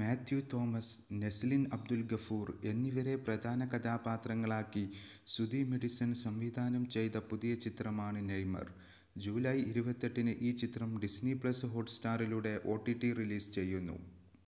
മാത്യു തോമസ് നെസ്ലിൻ അബ്ദുൽ ഗഫൂർ എന്നിവരെ പ്രധാന കഥാപാത്രങ്ങളാക്കി സുധി മെഡിസൺ സംവിധാനം ചെയ്ത പുതിയ ചിത്രമാണ് നെയ്മർ ജൂലൈ ഇരുപത്തെട്ടിന് ഈ ചിത്രം ഡിസ്നി പ്ലസ് ഹോട്ട്സ്റ്റാറിലൂടെ ഒ ടി ടി റിലീസ് ചെയ്യുന്നു